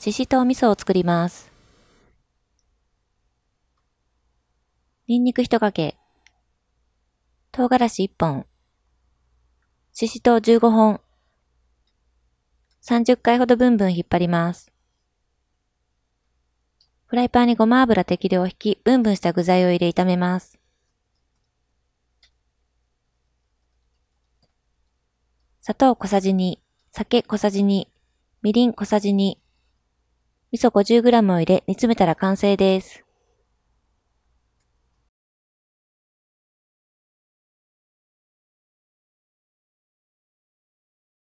ししと味噌を作ります。にんにく1かけ、唐辛子1本、ししと15本、30回ほどブンブン引っ張ります。フライパンにごま油適量を引き、ブンブンした具材を入れ炒めます。砂糖小さじ2、酒小さじ2、みりん小さじ2、味噌 50g を入れ煮詰めたら完成です。